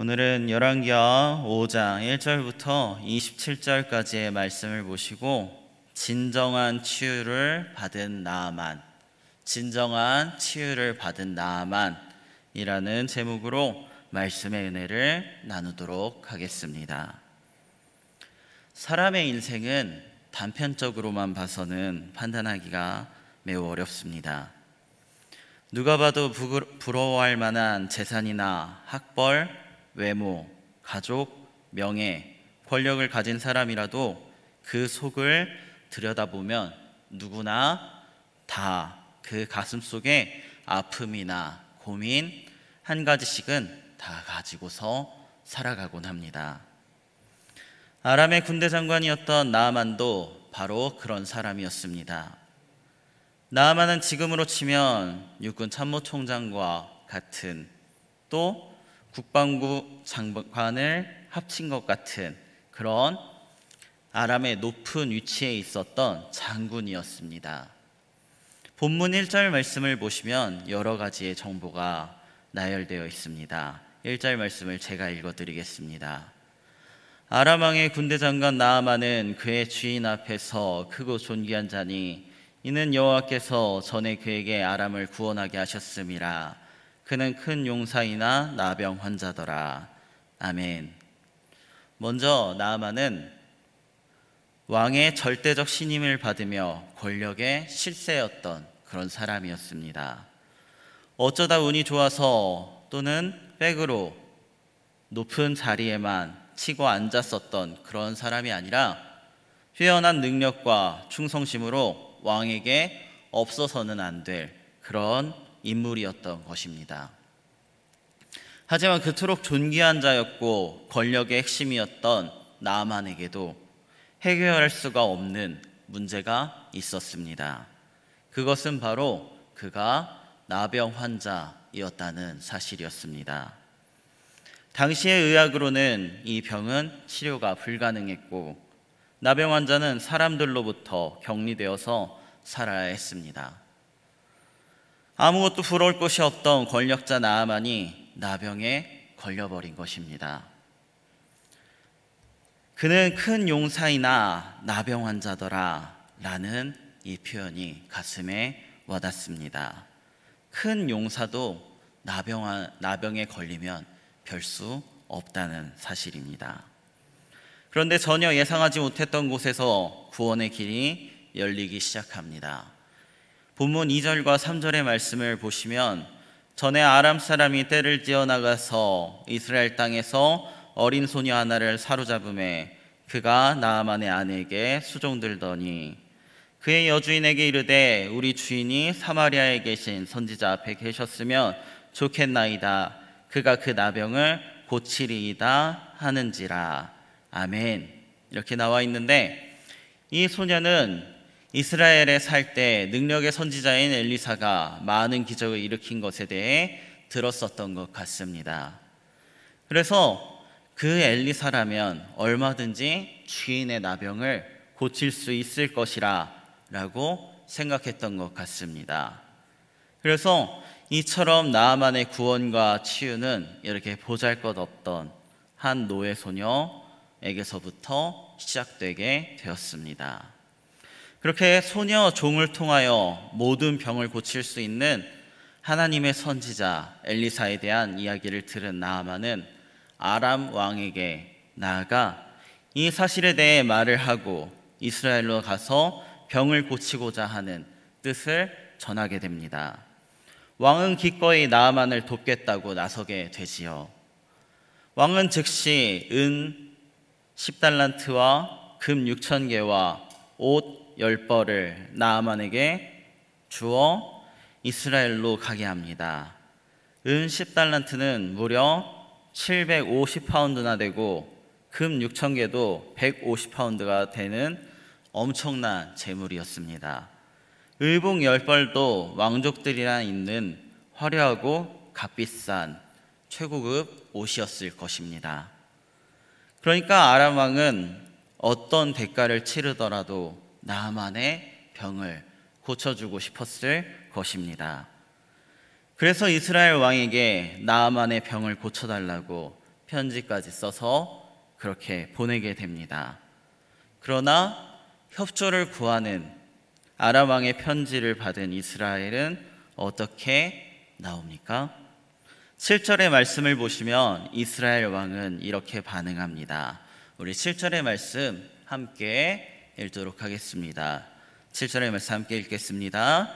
오늘은 열왕기하 5장 1절부터 27절까지의 말씀을 보시고 진정한 치유를 받은 나만 진정한 치유를 받은 나만이라는 제목으로 말씀의 은혜를 나누도록 하겠습니다. 사람의 인생은 단편적으로만 봐서는 판단하기가 매우 어렵습니다. 누가 봐도 부러워할 만한 재산이나 학벌, 외모, 가족, 명예, 권력을 가진 사람이라도 그 속을 들여다보면 누구나 다 그 가슴 속에 아픔이나 고민 한 가지씩은 다 가지고서 살아가곤 합니다. 아람의 군대 장관이었던 나만도 바로 그런 사람이었습니다. 나만은 지금으로 치면 육군 참모총장과 같은 또 국방부 장관을 합친 것 같은 그런 아람의 높은 위치에 있었던 장군이었습니다. 본문 1절 말씀을 보시면 여러 가지의 정보가 나열되어 있습니다. 1절 말씀을 제가 읽어드리겠습니다. 아람왕의 군대 장관 나아만은 그의 주인 앞에서 크고 존귀한 자니 이는 여호와께서 전에 그에게 아람을 구원하게 하셨음이라 그는 큰 용사이나 나병 환자더라. 아멘. 먼저 나아만은 왕의 절대적 신임을 받으며 권력의 실세였던 그런 사람이었습니다. 어쩌다 운이 좋아서 또는 백으로 높은 자리에만 치고 앉았었던 그런 사람이 아니라 뛰어난 능력과 충성심으로 왕에게 없어서는 안 될 그런 인물이었던 것입니다. 하지만 그토록 존귀한 자였고 권력의 핵심이었던 나만에게도 해결할 수가 없는 문제가 있었습니다. 그것은 바로 그가 나병 환자이었다는 사실이었습니다. 당시의 의학으로는 이 병은 치료가 불가능했고 나병 환자는 사람들로부터 격리되어서 살아야 했습니다. 아무것도 부러울 것이 없던 권력자 나아만이 나병에 걸려버린 것입니다. 그는 큰 용사이나 나병 환자더라 라는 이 표현이 가슴에 와닿습니다. 큰 용사도 나병, 나병에 걸리면 별 수 없다는 사실입니다. 그런데 전혀 예상하지 못했던 곳에서 구원의 길이 열리기 시작합니다. 본문 2절과 3절의 말씀을 보시면 전에 아람 사람이 때를 뛰어나가서 이스라엘 땅에서 어린 소녀 하나를 사로잡음에 그가 나아만의 아내에게 수종들더니 그의 여주인에게 이르되 우리 주인이 사마리아에 계신 선지자 앞에 계셨으면 좋겠나이다 그가 그 나병을 고치리이다 하는지라 아멘 이렇게 나와 있는데 이 소녀는 이스라엘에 살 때 능력의 선지자인 엘리사가 많은 기적을 일으킨 것에 대해 들었었던 것 같습니다. 그래서 그 엘리사라면 얼마든지 주인의 나병을 고칠 수 있을 것이라 라고 생각했던 것 같습니다. 그래서 이처럼 나만의 구원과 치유는 이렇게 보잘 것 없던 한 노예 소녀에게서부터 시작되게 되었습니다. 그렇게 소녀 종을 통하여 모든 병을 고칠 수 있는 하나님의 선지자 엘리사에 대한 이야기를 들은 나아만은 아람 왕에게 나아가 이 사실에 대해 말을 하고 이스라엘로 가서 병을 고치고자 하는 뜻을 전하게 됩니다. 왕은 기꺼이 나아만을 돕겠다고 나서게 되지요. 왕은 즉시 은 10달란트와 금 6천 개와 옷열 벌을 나아만에게 주어 이스라엘로 가게 합니다. 은 10달란트는 무려 750파운드나 되고 금 6천 개도 150파운드가 되는 엄청난 재물이었습니다. 의복 열벌도 왕족들이랑 있는 화려하고 값비싼 최고급 옷이었을 것입니다. 그러니까 아람 왕은 어떤 대가를 치르더라도 나만의 병을 고쳐주고 싶었을 것입니다. 그래서 이스라엘 왕에게 나만의 병을 고쳐달라고 편지까지 써서 그렇게 보내게 됩니다. 그러나 협조를 구하는 아람 왕의 편지를 받은 이스라엘은 어떻게 나옵니까? 7절의 말씀을 보시면 이스라엘 왕은 이렇게 반응합니다. 우리 7절의 말씀 함께 읽도록 하겠습니다. 7절의 말씀 함께 읽겠습니다.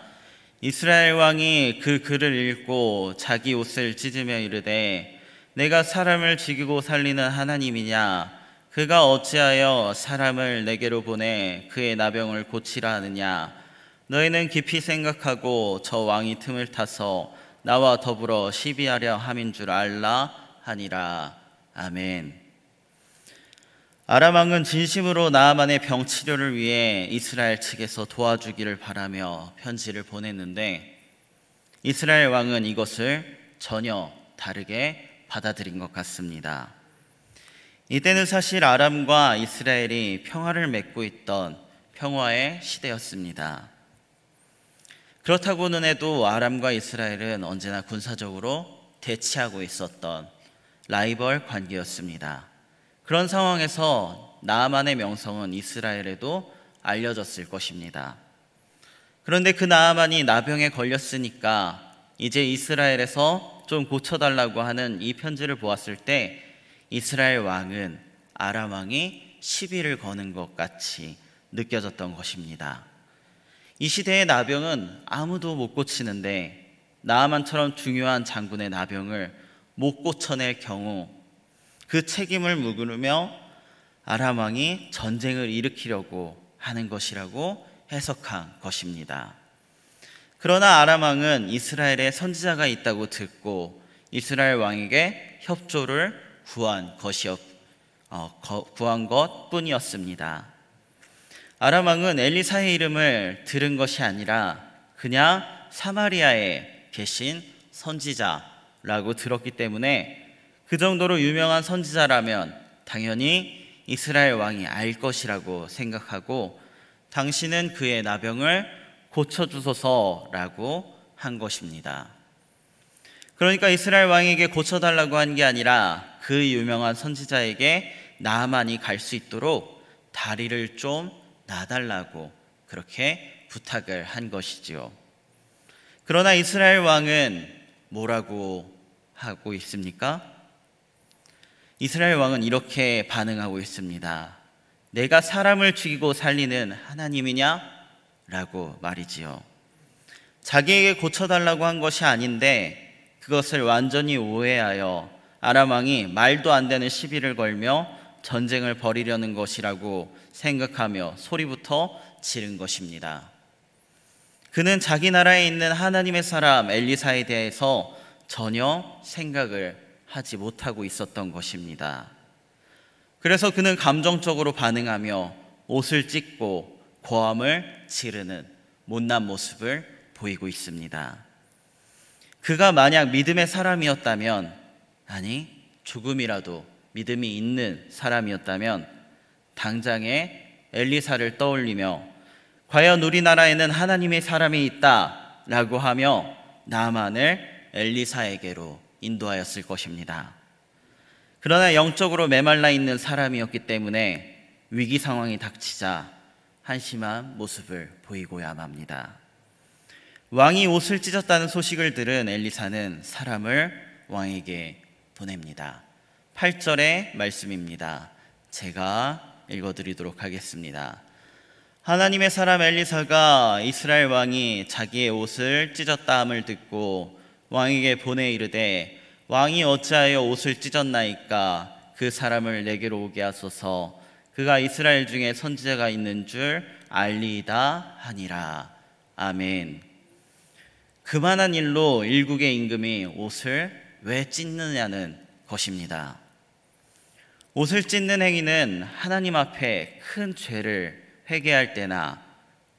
이스라엘 왕이 그 글을 읽고 자기 옷을 찢으며 이르되 내가 사람을 죽이고 살리는 하나님이냐 그가 어찌하여 사람을 내게로 보내 그의 나병을 고치라 하느냐 너희는 깊이 생각하고 저 왕이 틈을 타서 나와 더불어 시비하려 함인 줄 알라 하니라 아멘 아람 왕은 진심으로 나아만의 병 치료를 위해 이스라엘 측에서 도와주기를 바라며 편지를 보냈는데 이스라엘 왕은 이것을 전혀 다르게 받아들인 것 같습니다. 이때는 사실 아람과 이스라엘이 평화를 맺고 있던 평화의 시대였습니다. 그렇다고는 해도 아람과 이스라엘은 언제나 군사적으로 대치하고 있었던 라이벌 관계였습니다. 그런 상황에서 나아만의 명성은 이스라엘에도 알려졌을 것입니다. 그런데 그 나아만이 나병에 걸렸으니까 이제 이스라엘에서 좀 고쳐달라고 하는 이 편지를 보았을 때 이스라엘 왕은 아람 왕이 시비를 거는 것 같이 느껴졌던 것입니다. 이 시대의 나병은 아무도 못 고치는데 나아만처럼 중요한 장군의 나병을 못 고쳐낼 경우 그 책임을 그르며 아람 왕이 전쟁을 일으키려고 하는 것이라고 해석한 것입니다. 그러나 아람 왕은 이스라엘에 선지자가 있다고 듣고 이스라엘 왕에게 협조를 구한 것이었 어, 거, 구한 것뿐이었습니다. 아람 왕은 엘리사의 이름을 들은 것이 아니라 그냥 사마리아에 계신 선지자라고 들었기 때문에 그 정도로 유명한 선지자라면 당연히 이스라엘 왕이 알 것이라고 생각하고 당신은 그의 나병을 고쳐주소서라고 한 것입니다. 그러니까 이스라엘 왕에게 고쳐달라고 한 게 아니라 그 유명한 선지자에게 나만이 갈 수 있도록 다리를 좀 나달라고 그렇게 부탁을 한 것이지요. 그러나 이스라엘 왕은 뭐라고 하고 있습니까? 이스라엘 왕은 이렇게 반응하고 있습니다. 내가 사람을 죽이고 살리는 하나님이냐? 라고 말이지요. 자기에게 고쳐달라고 한 것이 아닌데 그것을 완전히 오해하여 아람왕이 말도 안 되는 시비를 걸며 전쟁을 벌이려는 것이라고 생각하며 소리부터 지른 것입니다. 그는 자기 나라에 있는 하나님의 사람 엘리사에 대해서 전혀 생각을 하지 못하고 있었던 것입니다. 그래서 그는 감정적으로 반응하며 옷을 찢고 고함을 지르는 못난 모습을 보이고 있습니다. 그가 만약 믿음의 사람이었다면, 아니, 조금이라도 믿음이 있는 사람이었다면, 당장에 엘리사를 떠올리며, 과연 우리나라에는 하나님의 사람이 있다 라고 하며, 나만을 엘리사에게로 인도하였을 것입니다. 그러나 영적으로 메말라 있는 사람이었기 때문에 위기 상황이 닥치자 한심한 모습을 보이고야 맙니다. 왕이 옷을 찢었다는 소식을 들은 엘리사는 사람을 왕에게 보냅니다. 8절의 말씀입니다. 제가 읽어드리도록 하겠습니다. 하나님의 사람 엘리사가 이스라엘 왕이 자기의 옷을 찢었다함을 듣고 왕에게 보내 이르되 왕이 어찌하여 옷을 찢었나이까 그 사람을 내게로 오게 하소서 그가 이스라엘 중에 선지자가 있는 줄 알리이다 하니라 아멘 그만한 일로 일국의 임금이 옷을 왜 찢느냐는 것입니다 옷을 찢는 행위는 하나님 앞에 큰 죄를 회개할 때나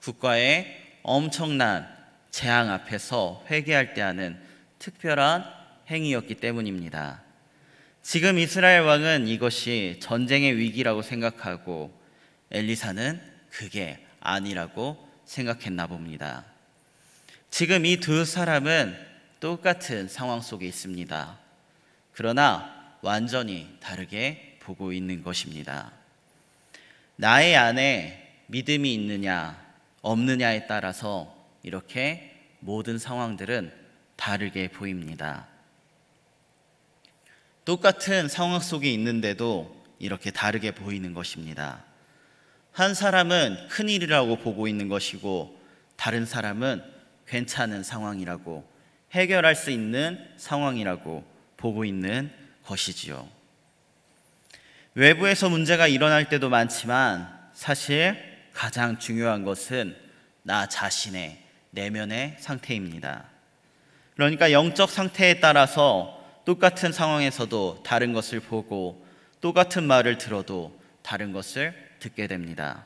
국가의 엄청난 재앙 앞에서 회개할 때 하는 특별한 행위였기 때문입니다. 지금 이스라엘 왕은 이것이 전쟁의 위기라고 생각하고 엘리사는 그게 아니라고 생각했나 봅니다. 지금 이 두 사람은 똑같은 상황 속에 있습니다. 그러나 완전히 다르게 보고 있는 것입니다. 나의 안에 믿음이 있느냐, 없느냐에 따라서 이렇게 모든 상황들은 다르게 보입니다. 똑같은 상황 속에 있는데도 이렇게 다르게 보이는 것입니다. 한 사람은 큰 일이라고 보고 있는 것이고 다른 사람은 괜찮은 상황이라고 해결할 수 있는 상황이라고 보고 있는 것이지요. 외부에서 문제가 일어날 때도 많지만 사실 가장 중요한 것은 나 자신의 내면의 상태입니다. 그러니까 영적 상태에 따라서 똑같은 상황에서도 다른 것을 보고 똑같은 말을 들어도 다른 것을 듣게 됩니다.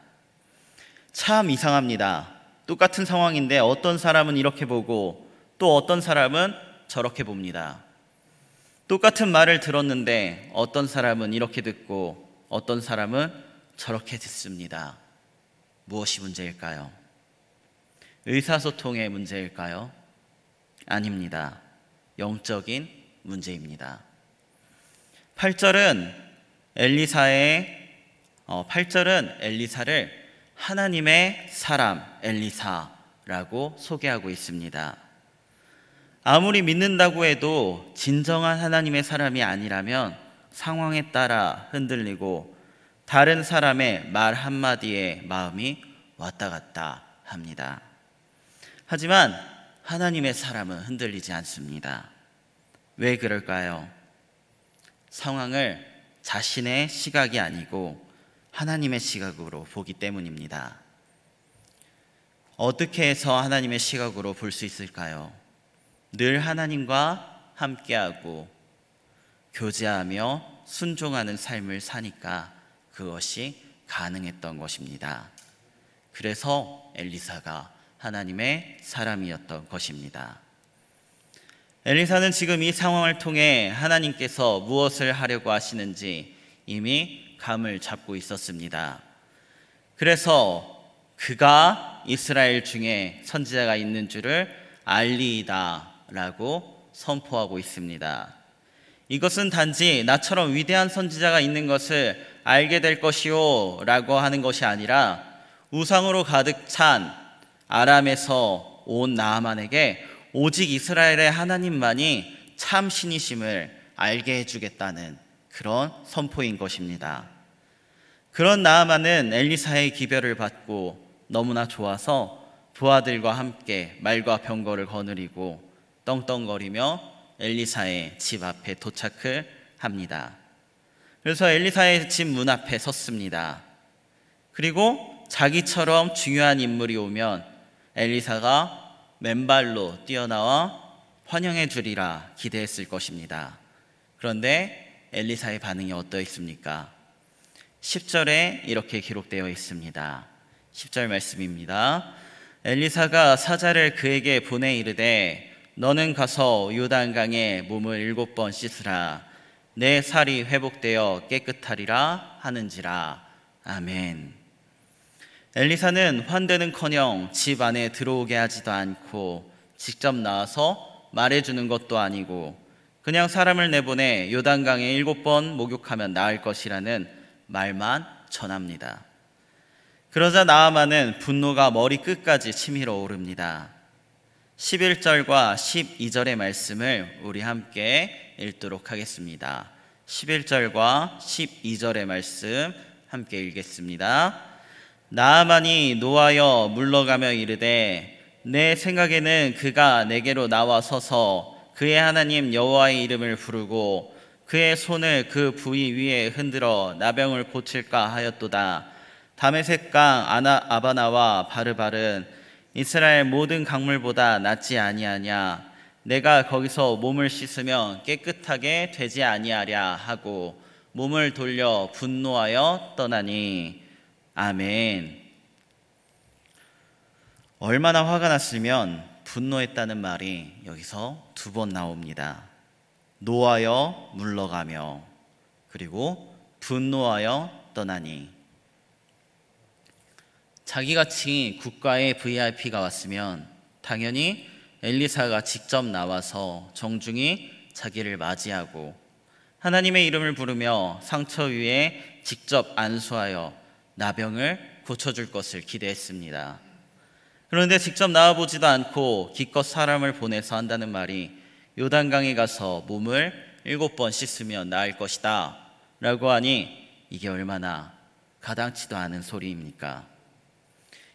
참 이상합니다. 똑같은 상황인데 어떤 사람은 이렇게 보고 또 어떤 사람은 저렇게 봅니다. 똑같은 말을 들었는데 어떤 사람은 이렇게 듣고 어떤 사람은 저렇게 듣습니다. 무엇이 문제일까요? 의사소통의 문제일까요? 아닙니다. 영적인 문제입니다. 8절은 엘리사의 어, 8절은 엘리사를 하나님의 사람 엘리사라고 소개하고 있습니다. 아무리 믿는다고 해도 진정한 하나님의 사람이 아니라면 상황에 따라 흔들리고 다른 사람의 말 한마디에 마음이 왔다 갔다 합니다. 하지만 하나님의 사람은 흔들리지 않습니다. 왜 그럴까요? 상황을 자신의 시각이 아니고 하나님의 시각으로 보기 때문입니다. 어떻게 해서 하나님의 시각으로 볼 수 있을까요? 늘 하나님과 함께하고 교제하며 순종하는 삶을 사니까 그것이 가능했던 것입니다. 그래서 엘리사가 하나님의 사람이었던 것입니다. 엘리사는 지금 이 상황을 통해 하나님께서 무엇을 하려고 하시는지 이미 감을 잡고 있었습니다. 그래서 그가 이스라엘 중에 선지자가 있는 줄을 알리이다라고 선포하고 있습니다. 이것은 단지 나처럼 위대한 선지자가 있는 것을 알게 될 것이오 라고 하는 것이 아니라 우상으로 가득 찬 아람에서 온 나아만에게 오직 이스라엘의 하나님만이 참 신이심을 알게 해주겠다는 그런 선포인 것입니다. 그런 나만은 엘리사의 기별을 받고 너무나 좋아서 부하들과 함께 말과 병거를 거느리고 떵떵거리며 엘리사의 집 앞에 도착을 합니다. 그래서 엘리사의 집 문 앞에 섰습니다. 그리고 자기처럼 중요한 인물이 오면 엘리사가 맨발로 뛰어나와 환영해 주리라 기대했을 것입니다. 그런데 엘리사의 반응이 어떠했습니까? 10절에 이렇게 기록되어 있습니다. 10절 말씀입니다. 엘리사가 사자를 그에게 보내 이르되 너는 가서 요단강에 몸을 일곱 번 씻으라 내 살이 회복되어 깨끗하리라 하는지라 아멘. 엘리사는 환대는커녕 집 안에 들어오게 하지도 않고 직접 나와서 말해주는 것도 아니고 그냥 사람을 내보내 요단강에 일곱 번 목욕하면 나을 것이라는 말만 전합니다. 그러자 나아만은 분노가 머리 끝까지 치밀어 오릅니다. 11절과 12절의 말씀을 우리 함께 읽도록 하겠습니다. 11절과 12절의 말씀 함께 읽겠습니다. 나아만이 노하여 물러가며 이르되 내 생각에는 그가 내게로 나와 서서 그의 하나님 여호와의 이름을 부르고 그의 손을 그 부위 위에 흔들어 나병을 고칠까 하였도다. 다메색강 아나, 아바나와 바르바른 이스라엘 모든 강물보다 낫지 아니하냐. 내가 거기서 몸을 씻으면 깨끗하게 되지 아니하랴 하고 몸을 돌려 분노하여 떠나니 아멘. 얼마나 화가 났으면 분노했다는 말이 여기서 두 번 나옵니다. 노하여 물러가며 그리고 분노하여 떠나니 자기같이 국가의 VIP가 왔으면 당연히 엘리사가 직접 나와서 정중히 자기를 맞이하고 하나님의 이름을 부르며 상처 위에 직접 안수하여 나병을 고쳐줄 것을 기대했습니다. 그런데 직접 나와보지도 않고 기껏 사람을 보내서 한다는 말이 요단강에 가서 몸을 일곱 번 씻으면 나을 것이다. 라고 하니 이게 얼마나 가당치도 않은 소리입니까?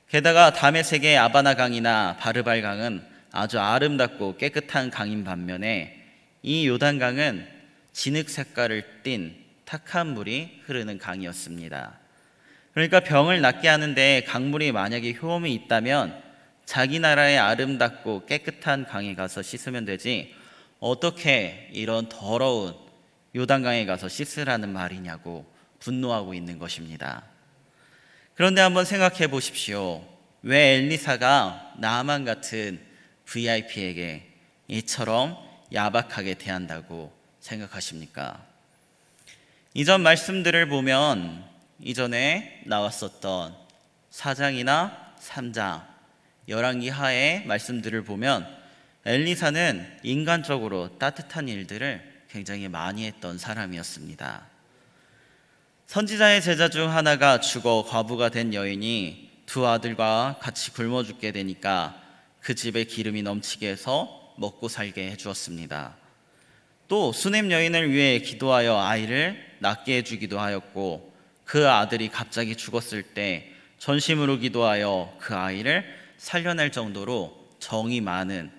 게다가 담의 세계 아바나 강이나 바르발 강은 아주 아름답고 깨끗한 강인 반면에 이 요단강은 진흙 색깔을 띤 탁한 물이 흐르는 강이었습니다. 그러니까 병을 낫게 하는데 강물이 만약에 효험이 있다면 자기 나라의 아름답고 깨끗한 강에 가서 씻으면 되지 어떻게 이런 더러운 요단강에 가서 씻으라는 말이냐고 분노하고 있는 것입니다. 그런데 한번 생각해 보십시오. 왜 엘리사가 나만 같은 VIP에게 이처럼 야박하게 대한다고 생각하십니까? 이전 말씀들을 보면 이전에 나왔었던 4장이나 3장, 열왕기 하의 말씀들을 보면 엘리사는 인간적으로 따뜻한 일들을 굉장히 많이 했던 사람이었습니다. 선지자의 제자 중 하나가 죽어 과부가 된 여인이 두 아들과 같이 굶어 죽게 되니까 그 집에 기름이 넘치게 해서 먹고 살게 해주었습니다. 또 수냄 여인을 위해 기도하여 아이를 낳게 해주기도 하였고 그 아들이 갑자기 죽었을 때 전심으로 기도하여 그 아이를 살려낼 정도로 정이 많은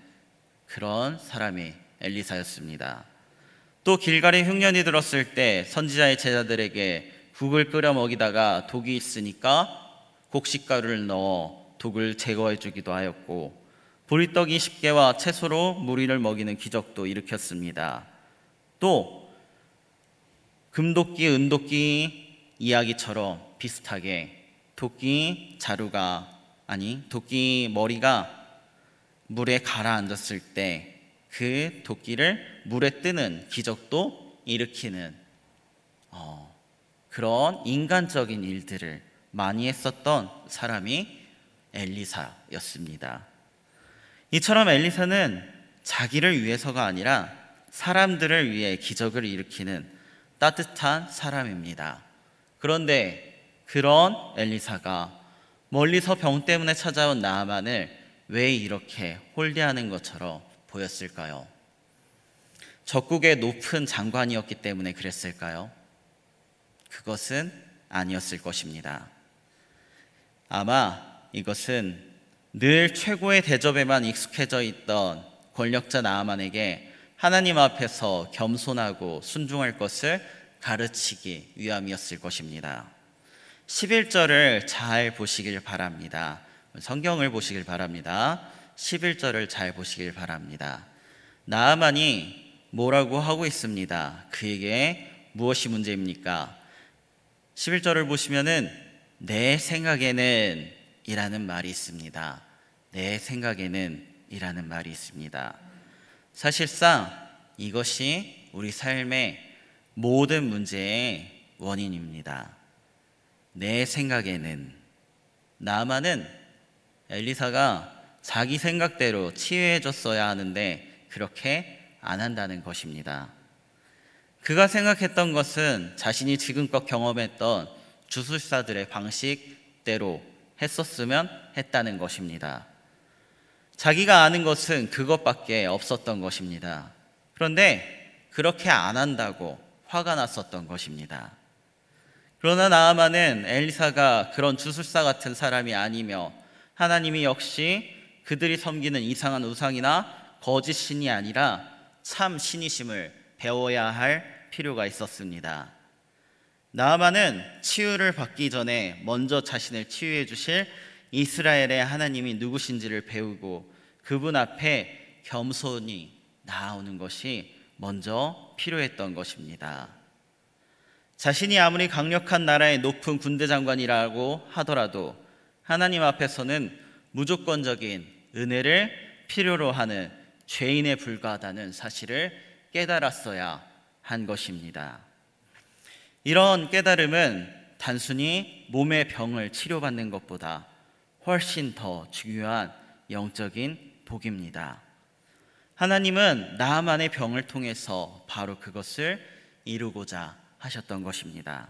그런 사람이 엘리사였습니다. 또 길갈에 흉년이 들었을 때 선지자의 제자들에게 국을 끓여 먹이다가 독이 있으니까 곡식가루를 넣어 독을 제거해 주기도 하였고 보리떡 20개와 채소로 무리를 먹이는 기적도 일으켰습니다. 또 금도끼, 은도끼, 이야기처럼 비슷하게 도끼 자루가 아니 도끼 머리가 물에 가라앉았을 때 그 도끼를 물에 뜨는 기적도 일으키는 어, 그런 인간적인 일들을 많이 했었던 사람이 엘리사였습니다. 이처럼 엘리사는 자기를 위해서가 아니라 사람들을 위해 기적을 일으키는 따뜻한 사람입니다. 그런데 그런 엘리사가 멀리서 병 때문에 찾아온 나아만을 왜 이렇게 홀대하는 것처럼 보였을까요? 적국의 높은 장관이었기 때문에 그랬을까요? 그것은 아니었을 것입니다. 아마 이것은 늘 최고의 대접에만 익숙해져 있던 권력자 나아만에게 하나님 앞에서 겸손하고 순종할 것을 가르치기 위함이었을 것입니다. 11절을 잘 보시길 바랍니다. 성경을 보시길 바랍니다. 11절을 잘 보시길 바랍니다. 나아만이 뭐라고 하고 있습니다. 그에게 무엇이 문제입니까? 11절을 보시면은 내 생각에는 이라는 말이 있습니다. 내 생각에는 이라는 말이 있습니다. 사실상 이것이 우리 삶의 모든 문제의 원인입니다. 내 생각에는 나만은 엘리사가 자기 생각대로 치유해줬어야 하는데 그렇게 안 한다는 것입니다. 그가 생각했던 것은 자신이 지금껏 경험했던 주술사들의 방식대로 했었으면 했다는 것입니다. 자기가 아는 것은 그것밖에 없었던 것입니다. 그런데 그렇게 안 한다고 화가 났었던 것입니다. 그러나 나아만은 엘리사가 그런 주술사 같은 사람이 아니며 하나님이 역시 그들이 섬기는 이상한 우상이나 거짓 신이 아니라 참 신이심을 배워야 할 필요가 있었습니다. 나아만은 치유를 받기 전에 먼저 자신을 치유해 주실 이스라엘의 하나님이 누구신지를 배우고 그분 앞에 겸손히 나아오는 것이 먼저 필요했던 것입니다. 자신이 아무리 강력한 나라의 높은 군대 장관이라고 하더라도 하나님 앞에서는 무조건적인 은혜를 필요로 하는 죄인에 불과하다는 사실을 깨달았어야 한 것입니다. 이런 깨달음은 단순히 몸의 병을 치료받는 것보다 훨씬 더 중요한 영적인 복입니다. 하나님은 나만의 병을 통해서 바로 그것을 이루고자 하셨던 것입니다.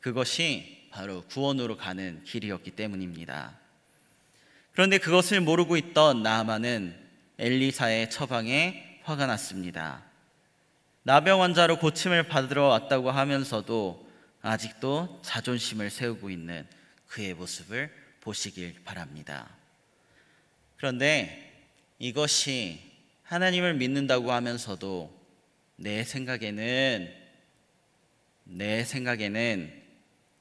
그것이 바로 구원으로 가는 길이었기 때문입니다. 그런데 그것을 모르고 있던 나만은 엘리사의 처방에 화가 났습니다. 나병 환자로 고침을 받으러 왔다고 하면서도 아직도 자존심을 세우고 있는 그의 모습을 보시길 바랍니다. 그런데 이것이 하나님을 믿는다고 하면서도 내 생각에는 내 생각에는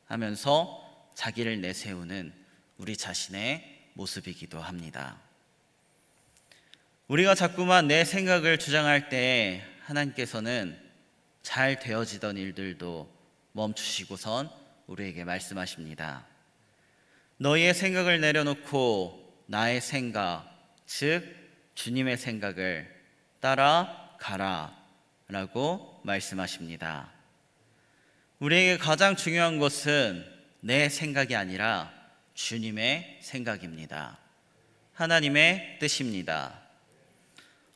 하면서 자기를 내세우는 우리 자신의 모습이기도 합니다. 우리가 자꾸만 내 생각을 주장할 때 하나님께서는 잘 되어지던 일들도 멈추시고선 우리에게 말씀하십니다. 너희의 생각을 내려놓고 나의 생각, 즉 주님의 생각을 따라가라 라고 말씀하십니다. 우리에게 가장 중요한 것은 내 생각이 아니라 주님의 생각입니다. 하나님의 뜻입니다.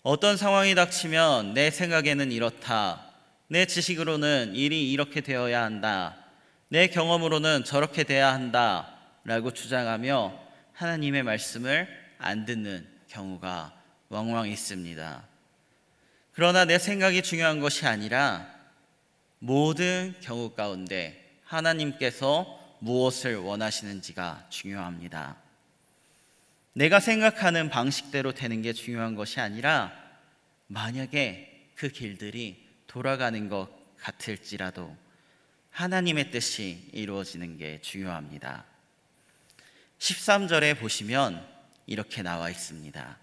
어떤 상황이 닥치면 내 생각에는 이렇다. 내 지식으로는 일이 이렇게 되어야 한다. 내 경험으로는 저렇게 돼야 한다. 라고 주장하며 하나님의 말씀을 안 듣는 경우가 왕왕 있습니다. 그러나 내 생각이 중요한 것이 아니라 모든 경우 가운데 하나님께서 무엇을 원하시는지가 중요합니다. 내가 생각하는 방식대로 되는 게 중요한 것이 아니라 만약에 그 길들이 돌아가는 것 같을지라도 하나님의 뜻이 이루어지는 게 중요합니다. 13절에 보시면 이렇게 나와 있습니다.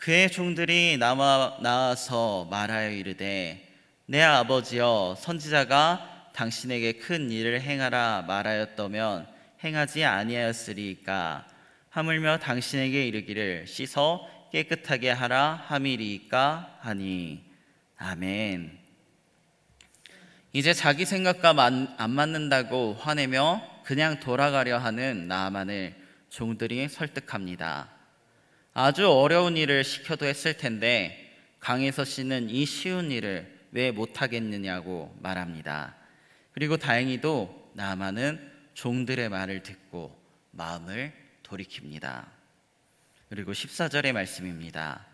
그의 종들이 나와 나와서 말하여 이르되 내 아버지여 선지자가 당신에게 큰 일을 행하라 말하였다면 행하지 아니하였으리이까 하물며 당신에게 이르기를 씻어 깨끗하게 하라 함이리이까 하니 아멘. 이제 자기 생각과 안 맞는다고 화내며 그냥 돌아가려 하는 나만을 종들이 설득합니다. 아주 어려운 일을 시켜도 했을 텐데 강혜서 씨는 이 쉬운 일을 왜 못하겠느냐고 말합니다. 그리고 다행히도 나만은 종들의 말을 듣고 마음을 돌이킵니다. 그리고 14절의 말씀입니다.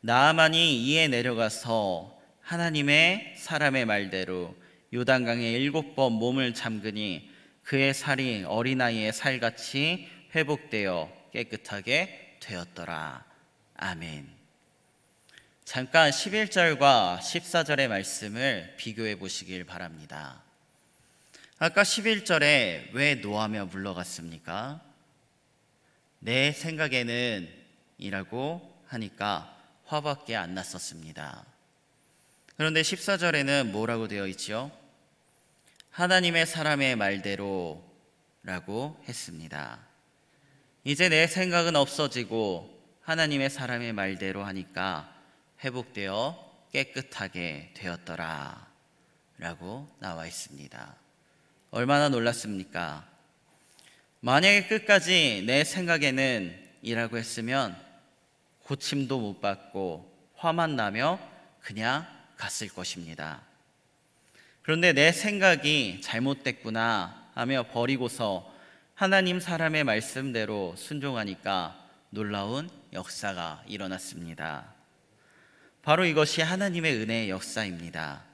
나만이 이에 내려가서 하나님의 사람의 말대로 요단강에 일곱 번 몸을 잠그니 그의 살이 어린아이의 살같이 회복되어 깨끗하게 되었더라. 아멘. 잠깐 11절과 14절의 말씀을 비교해 보시길 바랍니다. 아까 11절에 왜 노하며 물러갔습니까? 내 생각에는 이라고 하니까 화밖에 안 났었습니다. 그런데 14절에는 뭐라고 되어 있지요? 하나님의 사람의 말대로라고 했습니다. 이제 내 생각은 없어지고 하나님의 사람의 말대로 하니까 회복되어 깨끗하게 되었더라. 라고 나와 있습니다. 얼마나 놀랐습니까? 만약에 끝까지 내 생각에는 이라고 했으면 고침도 못 받고 화만 나며 그냥 갔을 것입니다. 그런데 내 생각이 잘못됐구나 하며 버리고서 하나님 사람의 말씀대로 순종하니까 놀라운 역사가 일어났습니다. 바로 이것이 하나님의 은혜의 역사입니다.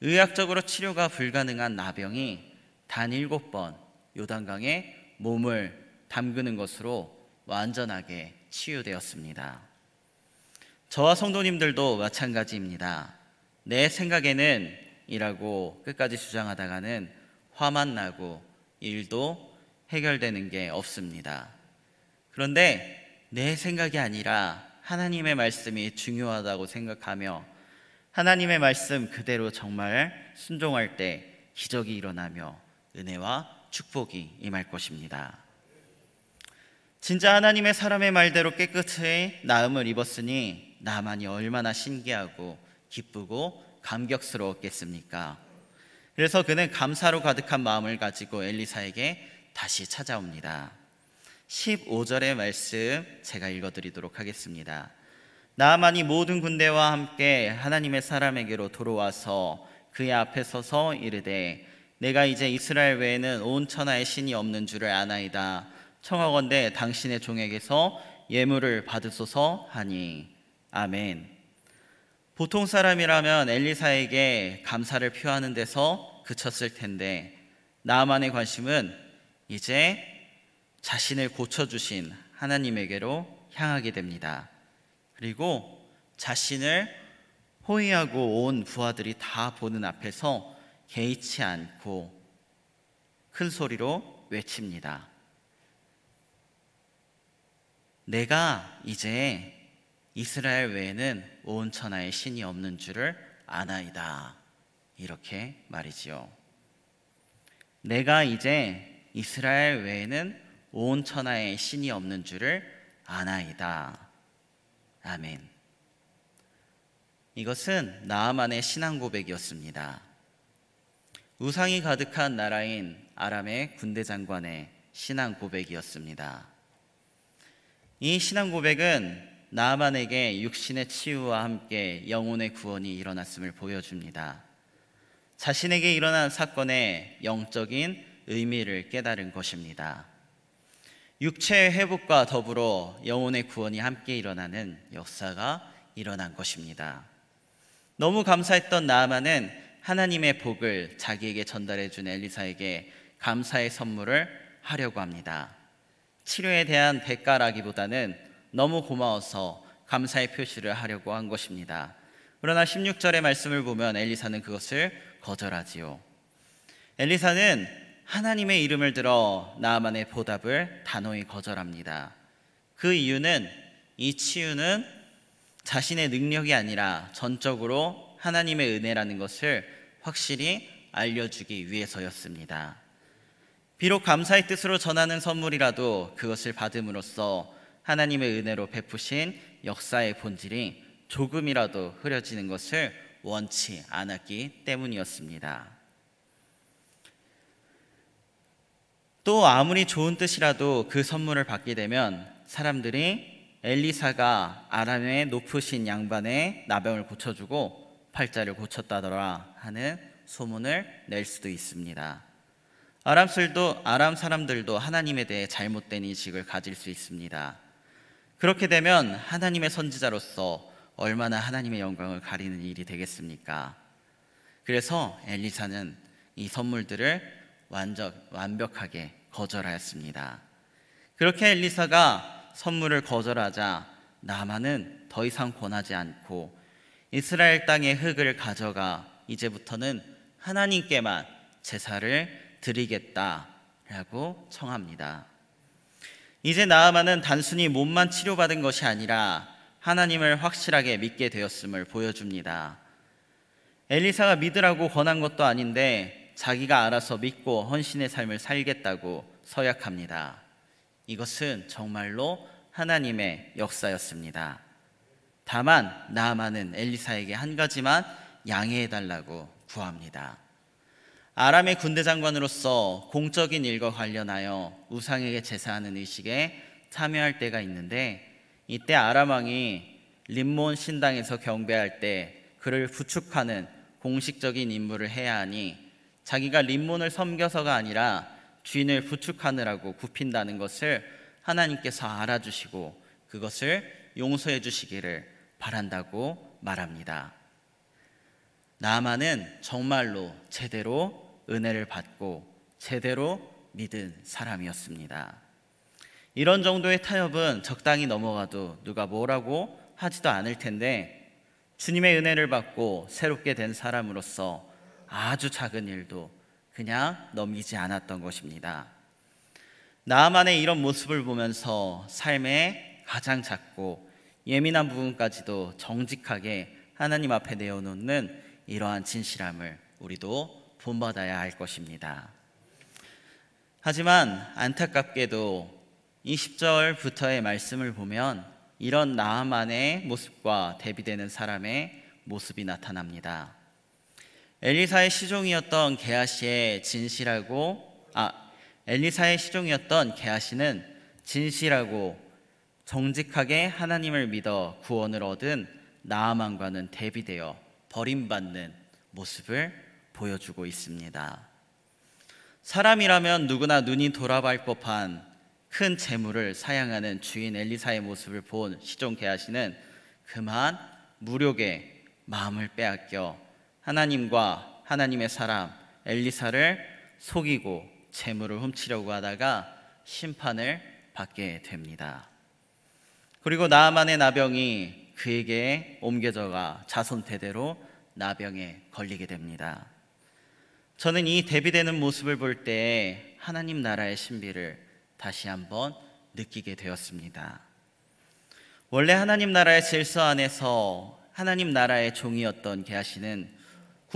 의학적으로 치료가 불가능한 나병이 단 일곱 번 요단강에 몸을 담그는 것으로 완전하게 치유되었습니다. 저와 성도님들도 마찬가지입니다. 내 생각에는 이라고 끝까지 주장하다가는 화만 나고 일도 해결되는 게 없습니다. 그런데 내 생각이 아니라 하나님의 말씀이 중요하다고 생각하며 하나님의 말씀 그대로 정말 순종할 때 기적이 일어나며 은혜와 축복이 임할 것입니다. 진짜 하나님의 사람의 말대로 깨끗이 나음을 입었으니 나만이 얼마나 신기하고 기쁘고 감격스러웠겠습니까? 그래서 그는 감사로 가득한 마음을 가지고 엘리사에게 다시 찾아옵니다. 15절의 말씀 제가 읽어드리도록 하겠습니다. 나만이 모든 군대와 함께 하나님의 사람에게로 돌아와서 그의 앞에 서서 이르되 내가 이제 이스라엘 외에는 온 천하의 신이 없는 줄을 아나이다. 청하건대 당신의 종에게서 예물을 받으소서 하니 아멘. 보통 사람이라면 엘리사에게 감사를 표하는 데서 그쳤을 텐데 나만의 관심은 이제 자신을 고쳐주신 하나님에게로 향하게 됩니다. 그리고 자신을 호위하고 온 부하들이 다 보는 앞에서 개의치 않고 큰 소리로 외칩니다. 내가 이제 이스라엘 외에는 온 천하에 신이 없는 줄을 아나이다. 이렇게 말이지요. 내가 이제 이스라엘 외에는 온 천하에 신이 없는 줄을 아나이다. 아멘. 이것은 나아만의 신앙 고백이었습니다. 우상이 가득한 나라인 아람의 군대 장관의 신앙 고백이었습니다. 이 신앙 고백은 나아만에게 육신의 치유와 함께 영혼의 구원이 일어났음을 보여줍니다. 자신에게 일어난 사건의 영적인 의미를 깨달은 것입니다. 육체의 회복과 더불어 영혼의 구원이 함께 일어나는 역사가 일어난 것입니다. 너무 감사했던 나아만은 하나님의 복을 자기에게 전달해 준 엘리사에게 감사의 선물을 하려고 합니다. 치료에 대한 대가라기보다는 너무 고마워서 감사의 표시를 하려고 한 것입니다. 그러나 16절의 말씀을 보면 엘리사는 그것을 거절하지요. 엘리사는 하나님의 이름을 들어 나만의 보답을 단호히 거절합니다. 그 이유는 이 치유는 자신의 능력이 아니라 전적으로 하나님의 은혜라는 것을 확실히 알려주기 위해서였습니다. 비록 감사의 뜻으로 전하는 선물이라도 그것을 받음으로써 하나님의 은혜로 베푸신 역사의 본질이 조금이라도 흐려지는 것을 원치 않았기 때문이었습니다. 또 아무리 좋은 뜻이라도 그 선물을 받게 되면 사람들이 엘리사가 아람의 높으신 양반의 나병을 고쳐주고 팔자를 고쳤다더라 하는 소문을 낼 수도 있습니다. 아람술도 아람 사람들도 하나님에 대해 잘못된 인식을 가질 수 있습니다. 그렇게 되면 하나님의 선지자로서 얼마나 하나님의 영광을 가리는 일이 되겠습니까? 그래서 엘리사는 이 선물들을 완전 완벽하게 거절하였습니다. 그렇게 엘리사가 선물을 거절하자 나만은 더 이상 권하지 않고 이스라엘 땅의 흙을 가져가 이제부터는 하나님께만 제사를 드리겠다라고 청합니다. 이제 나아만은 단순히 몸만 치료받은 것이 아니라 하나님을 확실하게 믿게 되었음을 보여줍니다. 엘리사가 믿으라고 권한 것도 아닌데 자기가 알아서 믿고 헌신의 삶을 살겠다고 서약합니다. 이것은 정말로 하나님의 역사였습니다. 다만 나만은 엘리사에게 한 가지만 양해해 달라고 구합니다. 아람의 군대 장관으로서 공적인 일과 관련하여 우상에게 제사하는 의식에 참여할 때가 있는데 이때 아람 왕이 림몬 신당에서 경배할 때 그를 부축하는 공식적인 임무를 해야 하니 자기가 림몬을 섬겨서가 아니라 주인을 부축하느라고 굽힌다는 것을 하나님께서 알아주시고 그것을 용서해 주시기를 바란다고 말합니다. 나만은 정말로 제대로 은혜를 받고 제대로 믿은 사람이었습니다. 이런 정도의 타협은 적당히 넘어가도 누가 뭐라고 하지도 않을 텐데 주님의 은혜를 받고 새롭게 된 사람으로서 아주 작은 일도 그냥 넘기지 않았던 것입니다. 나만의 이런 모습을 보면서 삶의 가장 작고 예민한 부분까지도 정직하게 하나님 앞에 내어놓는 이러한 진실함을 우리도 본받아야 할 것입니다. 하지만 안타깝게도 20절부터의 말씀을 보면 이런 나만의 모습과 대비되는 사람의 모습이 나타납니다. 엘리사의 시종이었던 게하시의 진실하고 아 엘리사의 시종이었던 게하시는 진실하고 정직하게 하나님을 믿어 구원을 얻은 나아만과는 대비되어 버림받는 모습을 보여주고 있습니다. 사람이라면 누구나 눈이 돌아갈 법한 큰 재물을 사양하는 주인 엘리사의 모습을 본 시종 게하시는 그만 무력에 마음을 빼앗겨 하나님과 하나님의 사람 엘리사를 속이고 재물을 훔치려고 하다가 심판을 받게 됩니다. 그리고 나만의 나병이 그에게 옮겨져가 자손 대대로 나병에 걸리게 됩니다. 저는 이 대비되는 모습을 볼 때 하나님 나라의 신비를 다시 한번 느끼게 되었습니다. 원래 하나님 나라의 질서 안에서 하나님 나라의 종이었던 게하시는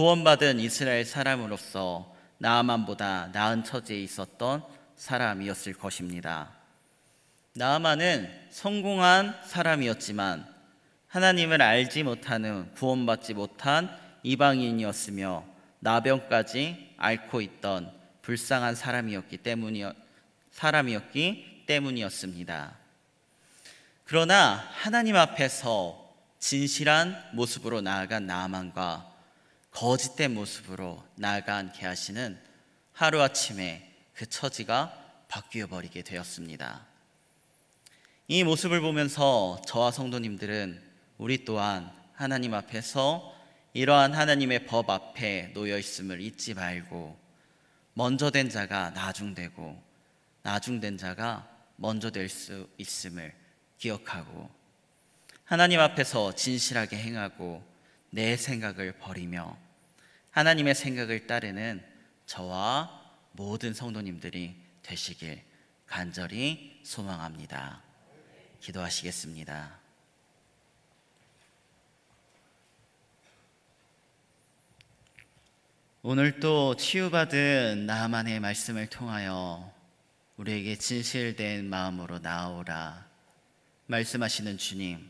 구원받은 이스라엘 사람으로서 나아만보다 나은 처지에 있었던 사람이었을 것입니다. 나아만은 성공한 사람이었지만 하나님을 알지 못하는 구원받지 못한 이방인이었으며 나병까지 앓고 있던 불쌍한 사람이었기 때문이었 사람이었기 때문이었습니다. 그러나 하나님 앞에서 진실한 모습으로 나아간 나아만과 거짓된 모습으로 나아게 간 하시는 하루아침에 그 처지가 바뀌어 버리게 되었습니다. 이 모습을 보면서 저와 성도님들은 우리 또한 하나님 앞에서 이러한 하나님의 법 앞에 놓여 있음을 잊지 말고 먼저 된 자가 나중되고 나중된 자가 먼저 될 수 있음을 기억하고 하나님 앞에서 진실하게 행하고 내 생각을 버리며 하나님의 생각을 따르는 저와 모든 성도님들이 되시길 간절히 소망합니다. 기도하시겠습니다. 오늘 또 치유받은 나만의 말씀을 통하여 우리에게 진실된 마음으로 나오라 말씀하시는 주님,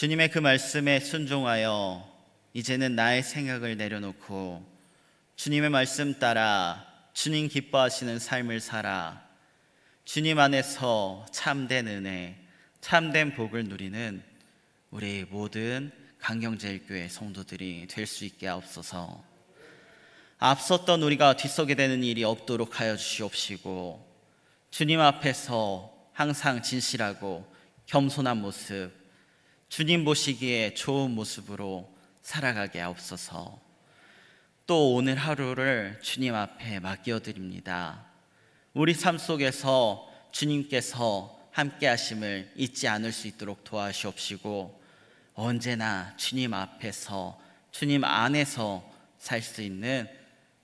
주님의 그 말씀에 순종하여 이제는 나의 생각을 내려놓고 주님의 말씀 따라 주님 기뻐하시는 삶을 살아 주님 안에서 참된 은혜, 참된 복을 누리는 우리 모든 강경제일교회 성도들이 될 수 있게 하옵소서. 앞섰던 우리가 뒤서게 되는 일이 없도록 하여 주시옵시고 주님 앞에서 항상 진실하고 겸손한 모습 주님 보시기에 좋은 모습으로 살아가게 하옵소서. 또 오늘 하루를 주님 앞에 맡겨드립니다. 우리 삶 속에서 주님께서 함께 하심을 잊지 않을 수 있도록 도와주옵시고 언제나 주님 앞에서 주님 안에서 살 수 있는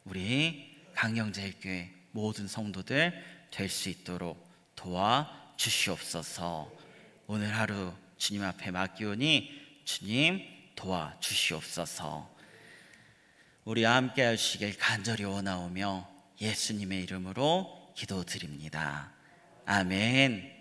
우리 강영제일교회 모든 성도들 될 수 있도록 도와 주시옵소서. 오늘 하루 주님 앞에 맡기오니 주님 도와주시옵소서. 우리 함께 하시길 간절히 원하오며 예수님의 이름으로 기도드립니다. 아멘.